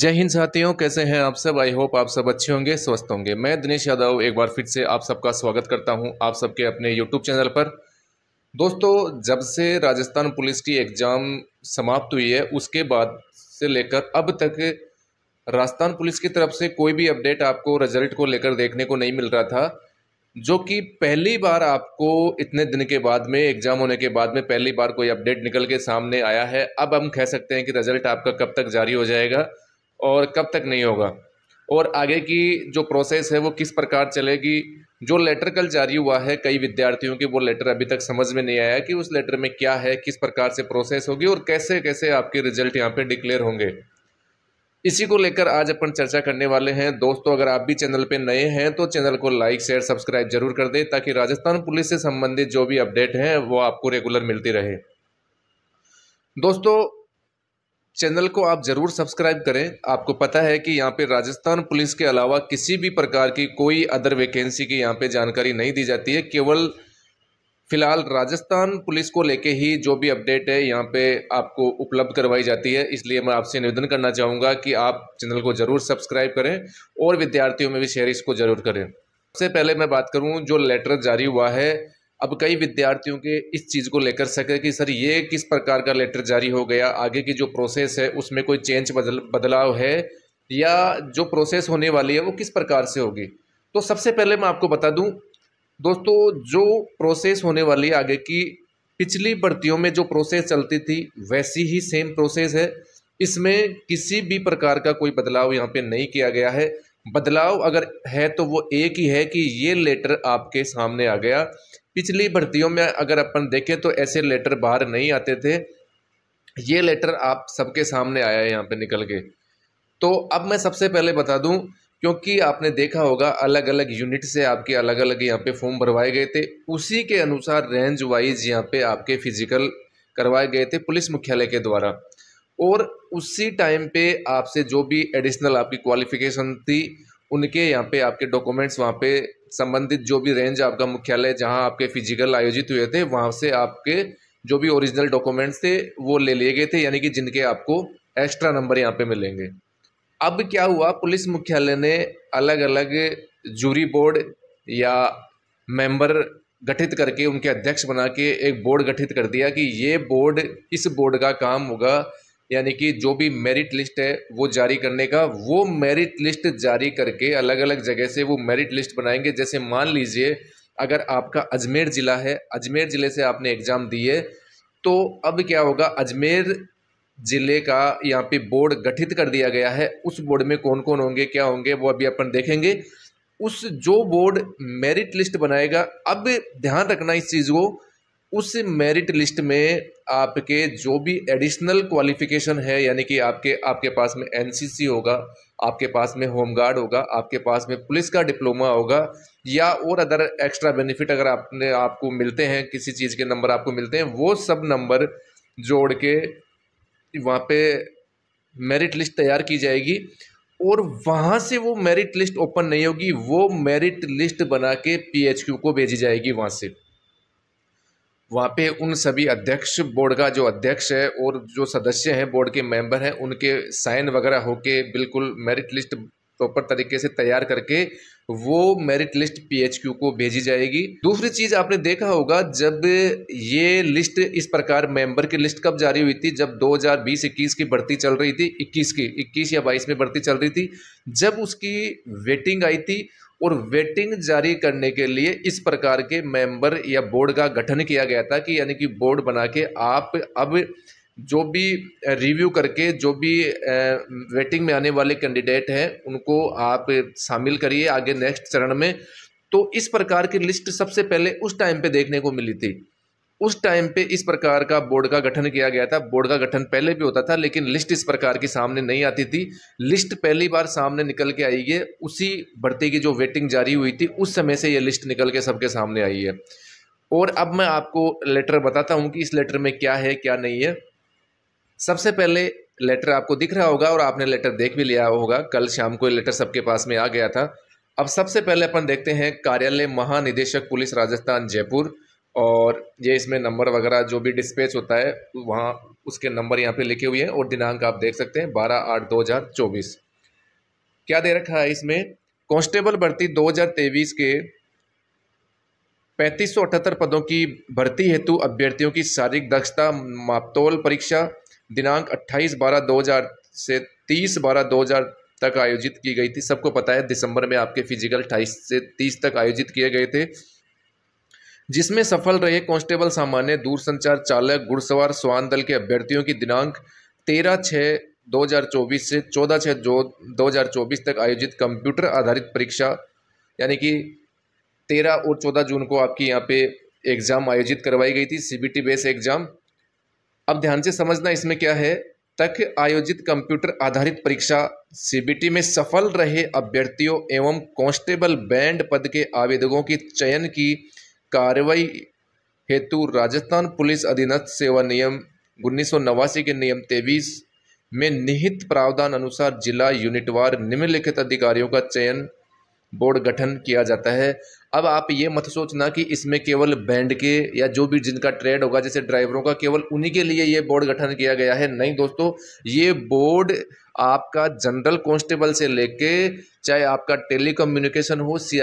जय हिंद साथियों कैसे हैं आप सब आई होप आप सब अच्छे होंगे स्वस्थ होंगे मैं दिनेश यादव एक बार फिर से आप सबका स्वागत करता हूं आप सबके अपने यूट्यूब चैनल पर दोस्तों जब से राजस्थान पुलिस की एग्ज़ाम समाप्त हुई है उसके बाद से लेकर अब तक राजस्थान पुलिस की तरफ से कोई भी अपडेट आपको रिजल्ट को लेकर देखने को नहीं मिल रहा था जो कि पहली बार आपको इतने दिन के बाद में एग्ज़ाम होने के बाद में पहली बार कोई अपडेट निकल के सामने आया है अब हम कह सकते हैं कि रिजल्ट आपका कब तक जारी हो जाएगा और कब तक नहीं होगा और आगे की जो प्रोसेस है वो किस प्रकार चलेगी जो लेटर कल जारी हुआ है कई विद्यार्थियों की वो लेटर अभी तक समझ में नहीं आया कि उस लेटर में क्या है किस प्रकार से प्रोसेस होगी और कैसे कैसे आपके रिजल्ट यहाँ पे डिक्लेयर होंगे इसी को लेकर आज अपन चर्चा करने वाले हैं दोस्तों अगर आप भी चैनल पे नए हैं तो चैनल को लाइक शेयर सब्सक्राइब जरूर कर दें ताकि राजस्थान पुलिस से संबंधित जो भी अपडेट हैं वो आपको रेगुलर मिलती रहे दोस्तों चैनल को आप ज़रूर सब्सक्राइब करें आपको पता है कि यहाँ पे राजस्थान पुलिस के अलावा किसी भी प्रकार की कोई अदर वैकेंसी की यहाँ पे जानकारी नहीं दी जाती है केवल फिलहाल राजस्थान पुलिस को लेके ही जो भी अपडेट है यहाँ पे आपको उपलब्ध करवाई जाती है इसलिए मैं आपसे निवेदन करना चाहूँगा कि आप चैनल को ज़रूर सब्सक्राइब करें और विद्यार्थियों में भी शेयर इसको ज़रूर करें सबसे पहले मैं बात करूँ जो लेटर जारी हुआ है अब कई विद्यार्थियों के इस चीज़ को लेकर सके कि सर ये किस प्रकार का लेटर जारी हो गया आगे की जो प्रोसेस है उसमें कोई चेंज बदल बदलाव है या जो प्रोसेस होने वाली है वो किस प्रकार से होगी तो सबसे पहले मैं आपको बता दूं दोस्तों जो प्रोसेस होने वाली है आगे की पिछली भर्तियों में जो प्रोसेस चलती थी वैसी ही सेम प्रोसेस है इसमें किसी भी प्रकार का कोई बदलाव यहाँ पर नहीं किया गया है बदलाव अगर है तो वो एक ही है कि ये लेटर आपके सामने आ गया पिछली भर्तियों में अगर अपन देखें तो ऐसे लेटर बाहर नहीं आते थे ये लेटर आप सबके सामने आया है यहाँ पे निकल के तो अब मैं सबसे पहले बता दूं क्योंकि आपने देखा होगा अलग अलग यूनिट से आपके अलग अलग यहाँ पे फॉर्म भरवाए गए थे उसी के अनुसार रेंज वाइज यहाँ पे आपके फिजिकल करवाए गए थे पुलिस मुख्यालय के द्वारा और उसी टाइम पे आपसे जो भी एडिशनल आपकी क्वालिफिकेशन थी उनके यहाँ पे आपके डॉक्यूमेंट्स वहाँ पे संबंधित जो भी रेंज आपका मुख्यालय जहाँ आपके फिजिकल आयोजित हुए थे वहाँ से आपके जो भी ओरिजिनल डॉक्यूमेंट्स थे वो ले लिए गए थे यानी कि जिनके आपको एक्स्ट्रा नंबर यहाँ पे मिलेंगे अब क्या हुआ पुलिस मुख्यालय ने अलग अलग जूरी बोर्ड या मेंबर गठित करके उनके अध्यक्ष बना के एक बोर्ड गठित कर दिया कि ये बोर्ड इस बोर्ड का काम होगा यानी कि जो भी मेरिट लिस्ट है वो जारी करने का वो मेरिट लिस्ट जारी करके अलग अलग जगह से वो मेरिट लिस्ट बनाएंगे जैसे मान लीजिए अगर आपका अजमेर ज़िला है अजमेर ज़िले से आपने एग्ज़ाम दी है तो अब क्या होगा अजमेर ज़िले का यहाँ पे बोर्ड गठित कर दिया गया है उस बोर्ड में कौन कौन होंगे क्या होंगे वो अभी अपन देखेंगे उस जो बोर्ड मेरिट लिस्ट बनाएगा अब ध्यान रखना इस चीज़ को उस मेरिट लिस्ट में आपके जो भी एडिशनल क्वालिफिकेशन है यानी कि आपके आपके पास में एनसीसी होगा आपके पास में होम गार्ड होगा आपके पास में पुलिस का डिप्लोमा होगा या और अदर एक्स्ट्रा बेनिफिट अगर आपने आपको मिलते हैं किसी चीज़ के नंबर आपको मिलते हैं वो सब नंबर जोड़ के वहाँ पे मेरिट लिस्ट तैयार की जाएगी और वहाँ से वो मेरिट लिस्ट ओपन नहीं होगी वो मेरिट लिस्ट बना के पी को भेजी जाएगी वहाँ से वहाँ पे उन सभी अध्यक्ष बोर्ड का जो अध्यक्ष है और जो सदस्य हैं बोर्ड के मेंबर हैं उनके साइन वगैरह होके बिल्कुल मेरिट लिस्ट प्रॉपर तरीके से तैयार करके वो मेरिट लिस्ट पीएचक्यू को भेजी जाएगी दूसरी चीज़ आपने देखा होगा जब ये लिस्ट इस प्रकार मेंबर की लिस्ट कब जारी हुई थी जब 2020-21 की भर्ती चल रही थी 21 की 21 या 22 में भर्ती चल रही थी जब उसकी वेटिंग आई थी और वेटिंग जारी करने के लिए इस प्रकार के मेंबर या बोर्ड का गठन किया गया था कि यानी कि बोर्ड बना के आप अब जो भी रिव्यू करके जो भी वेटिंग में आने वाले कैंडिडेट हैं उनको आप शामिल करिए आगे नेक्स्ट चरण में तो इस प्रकार की लिस्ट सबसे पहले उस टाइम पे देखने को मिली थी उस टाइम पे इस प्रकार का बोर्ड का गठन किया गया था बोर्ड का गठन पहले भी होता था लेकिन लिस्ट इस प्रकार की सामने नहीं आती थी लिस्ट पहली बार सामने निकल के आई है उसी भर्ती की जो वेटिंग जारी हुई थी उस समय से ये लिस्ट निकल के सबके सामने आई है और अब मैं आपको लेटर बताता हूँ कि इस लेटर में क्या है क्या नहीं है सबसे पहले लेटर आपको दिख रहा होगा और आपने लेटर देख भी लिया होगा कल शाम को लेटर सबके पास में आ गया था अब सबसे पहले अपन देखते हैं कार्यालय महानिदेशक पुलिस राजस्थान जयपुर और ये इसमें नंबर वगैरह जो भी डिस्पैच होता है वहाँ उसके नंबर यहाँ पे लिखे हुए हैं और दिनांक आप देख सकते हैं बारह आठ दो हज़ार चौबीस क्या दे रखा है इसमें कांस्टेबल भर्ती 2023 के पैंतीस पदों की भर्ती हेतु अभ्यर्थियों की शारीरिक दक्षता मापतोल परीक्षा दिनांक 28 बारह 2000 से 30 बारह 2000 तक आयोजित की गई थी सबको पता है दिसंबर में आपके फिजिकल 28 से 30 तक आयोजित किए गए थे जिसमें सफल रहे कांस्टेबल सामान्य दूरसंचार चालक घुड़सवार स्वान दल के अभ्यर्थियों की दिनांक तेरह छः 2024 से 14 छः जो 2024 तक आयोजित कंप्यूटर आधारित परीक्षा यानी कि 13 और 14 जून को आपकी यहाँ पे एग्ज़ाम आयोजित करवाई गई थी सीबीटी बेस एग्ज़ाम अब ध्यान से समझना इसमें क्या है तक आयोजित कंप्यूटर आधारित परीक्षा सीबीटी में सफल रहे अभ्यर्थियों एवं कांस्टेबल बैंड पद के आवेदकों की चयन की कार्रवाई हेतु राजस्थान पुलिस अधीनस्थ सेवा नियम उन्नीस के नियम तेईस में निहित प्रावधान अनुसार जिला यूनिटवार निम्नलिखित अधिकारियों का चयन बोर्ड गठन किया जाता है अब आप ये मत सोचना कि इसमें केवल बैंड के या जो भी जिनका ट्रेड होगा जैसे ड्राइवरों का केवल उन्हीं के लिए ये बोर्ड गठन किया गया है नहीं दोस्तों ये बोर्ड आपका जनरल कांस्टेबल से लेके चाहे आपका टेली कम्युनिकेशन हो सी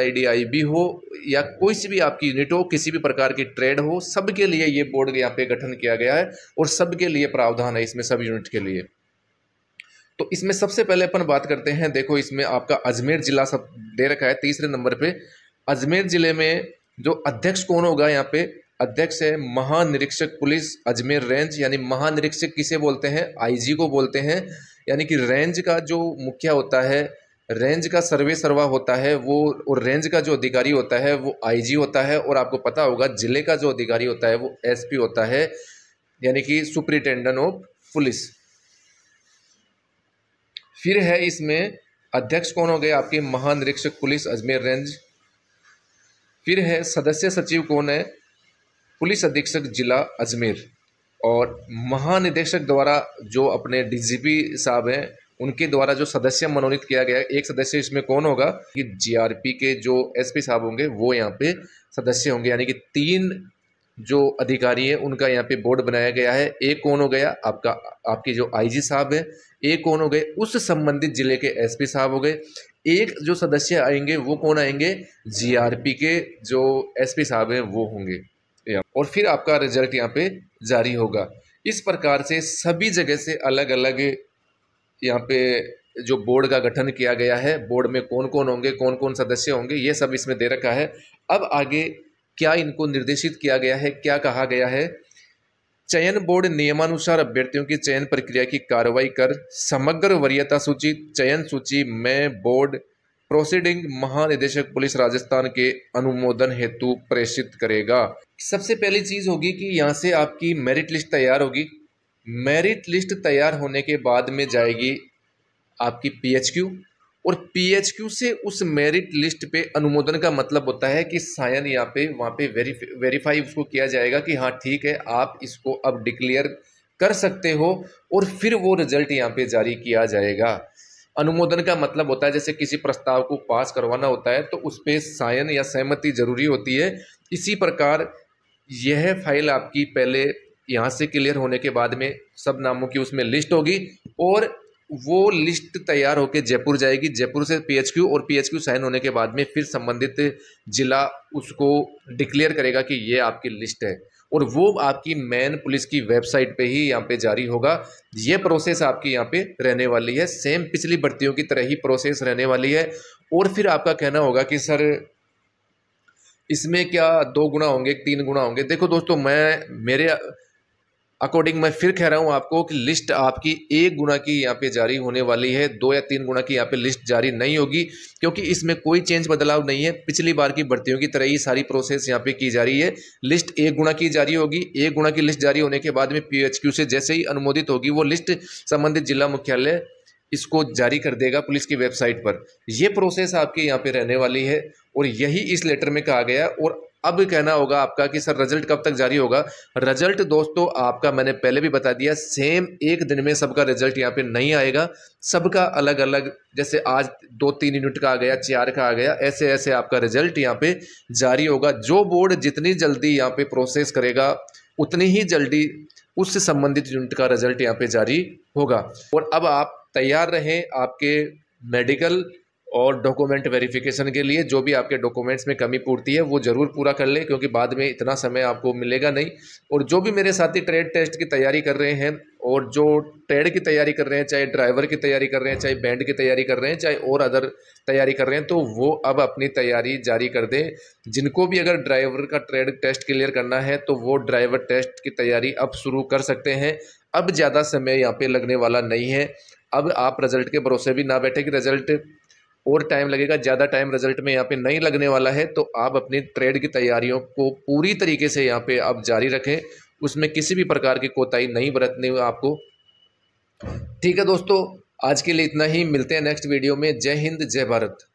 हो या कोई सी भी आपकी यूनिट हो किसी भी प्रकार की ट्रेड हो सबके लिए ये बोर्ड यहाँ पे गठन किया गया है और सबके लिए प्रावधान है इसमें सब यूनिट के लिए तो इसमें सबसे पहले अपन बात करते हैं देखो इसमें आपका अजमेर ज़िला सब दे रखा है तीसरे नंबर पे अजमेर ज़िले में जो अध्यक्ष कौन होगा यहाँ पे अध्यक्ष है महानिरीक्षक पुलिस अजमेर रेंज यानी महानिरीक्षक किसे बोलते हैं आईजी को बोलते हैं यानी कि रेंज का जो मुखिया होता है रेंज का सर्वे सर्वा होता है वो और रेंज का जो अधिकारी होता है वो आई होता है और आपको पता होगा ज़िले का जो अधिकारी होता है वो एस होता है यानी कि सुप्रिंटेंडेंट ऑफ पुलिस फिर है इसमें अध्यक्ष कौन हो गए आपके महानिरीक्षक पुलिस अजमेर रेंज फिर है सदस्य सचिव कौन है पुलिस अधीक्षक जिला अजमेर और महानिदेशक द्वारा जो अपने डीजीपी साहब हैं उनके द्वारा जो सदस्य मनोनीत किया गया एक सदस्य इसमें कौन होगा कि जीआरपी के जो एसपी साहब होंगे वो यहाँ पे सदस्य होंगे यानी कि तीन जो अधिकारी हैं उनका यहाँ पे बोर्ड बनाया गया है एक कौन हो गया आपका आपके जो आईजी साहब हैं एक कौन हो गए उस संबंधित जिले के एसपी साहब हो गए एक जो सदस्य आएंगे वो कौन आएंगे जीआरपी के जो एसपी साहब हैं वो होंगे और फिर आपका रिजल्ट यहाँ पे जारी होगा इस प्रकार से सभी जगह से अलग अलग यहाँ पे जो बोर्ड का गठन किया गया है बोर्ड में कौन कौन होंगे कौन कौन सदस्य होंगे ये सब इसमें दे रखा है अब आगे क्या इनको निर्देशित किया गया है क्या कहा गया है चयन बोर्ड नियमानुसार अभ्यर्थियों की चयन प्रक्रिया की कार्रवाई कर समग्र वरीयता सूची चयन सूची में बोर्ड प्रोसीडिंग महानिदेशक पुलिस राजस्थान के अनुमोदन हेतु प्रेषित करेगा सबसे पहली चीज होगी कि यहाँ से आपकी मेरिट लिस्ट तैयार होगी मेरिट लिस्ट तैयार होने के बाद में जाएगी आपकी पीएचक्यू और पीएचक्यू से उस मेरिट लिस्ट पे अनुमोदन का मतलब होता है कि सायन यहाँ पे वहाँ पे वेरीफाई उसको किया जाएगा कि हाँ ठीक है आप इसको अब डिक्लेयर कर सकते हो और फिर वो रिजल्ट यहाँ पे जारी किया जाएगा अनुमोदन का मतलब होता है जैसे किसी प्रस्ताव को पास करवाना होता है तो उस पर सायन या सहमति जरूरी होती है इसी प्रकार यह फाइल आपकी पहले यहाँ से क्लियर होने के बाद में सब नामों की उसमें लिस्ट होगी और वो लिस्ट तैयार होकर जयपुर जाएगी जयपुर से पीएचक्यू और पीएचक्यू साइन होने के बाद में फिर संबंधित जिला उसको डिक्लेयर करेगा कि ये आपकी लिस्ट है और वो आपकी मेन पुलिस की वेबसाइट पे ही यहाँ पे जारी होगा ये प्रोसेस आपकी यहाँ पे रहने वाली है सेम पिछली भर्तियों की तरह ही प्रोसेस रहने वाली है और फिर आपका कहना होगा कि सर इसमें क्या दो गुना होंगे तीन गुना होंगे देखो दोस्तों मैं मेरे अकॉर्डिंग मैं फिर कह रहा हूँ आपको कि लिस्ट आपकी एक गुना की यहाँ पे जारी होने वाली है दो या तीन गुना की यहाँ पे लिस्ट जारी नहीं होगी क्योंकि इसमें कोई चेंज बदलाव नहीं है पिछली बार की भर्तियों की तरह ही सारी प्रोसेस यहाँ पे की जा रही है लिस्ट एक गुना की जारी होगी एक गुणा की लिस्ट जारी होने के बाद में पी से जैसे ही अनुमोदित होगी वो लिस्ट संबंधित जिला मुख्यालय इसको जारी कर देगा पुलिस की वेबसाइट पर यह प्रोसेस आपके यहाँ पे रहने वाली है और यही इस लेटर में कहा गया और अब कहना होगा आपका कि सर रिजल्ट कब तक जारी होगा रिजल्ट दोस्तों आपका मैंने पहले भी बता दिया सेम एक दिन में सबका रिजल्ट यहाँ पे नहीं आएगा सबका अलग अलग जैसे आज दो तीन यूनिट का आ गया चार का आ गया ऐसे ऐसे आपका रिजल्ट यहाँ पे जारी होगा जो बोर्ड जितनी जल्दी यहाँ पे प्रोसेस करेगा उतनी ही जल्दी उससे संबंधित यूनिट का रिजल्ट यहाँ पे जारी होगा और अब आप तैयार रहें आपके मेडिकल और डॉक्यूमेंट वेरिफिकेशन के लिए जो भी आपके डॉक्यूमेंट्स में कमी पूर्ति है वो ज़रूर पूरा कर लें क्योंकि बाद में इतना समय आपको मिलेगा नहीं और जो भी मेरे साथी ट्रेड टेस्ट की तैयारी कर रहे हैं और जो ट्रेड की तैयारी कर रहे हैं चाहे ड्राइवर की तैयारी कर रहे हैं चाहे बैंड की तैयारी कर रहे हैं चाहे और अदर तैयारी कर रहे हैं तो वो अब अपनी तैयारी जारी कर दें जिनको भी अगर ड्राइवर का ट्रेड टेस्ट क्लियर करना है तो वो ड्राइवर टेस्ट की तैयारी अब शुरू कर सकते हैं अब ज़्यादा समय यहाँ पर लगने वाला नहीं है अब आप रिज़ल्ट के भरोसे भी ना बैठे कि रिज़ल्ट और टाइम लगेगा ज़्यादा टाइम रिजल्ट में यहाँ पे नहीं लगने वाला है तो आप अपनी ट्रेड की तैयारियों को पूरी तरीके से यहाँ पे आप जारी रखें उसमें किसी भी प्रकार की कोताही नहीं बरतनी हुई आपको ठीक है दोस्तों आज के लिए इतना ही मिलते हैं नेक्स्ट वीडियो में जय हिंद जय भारत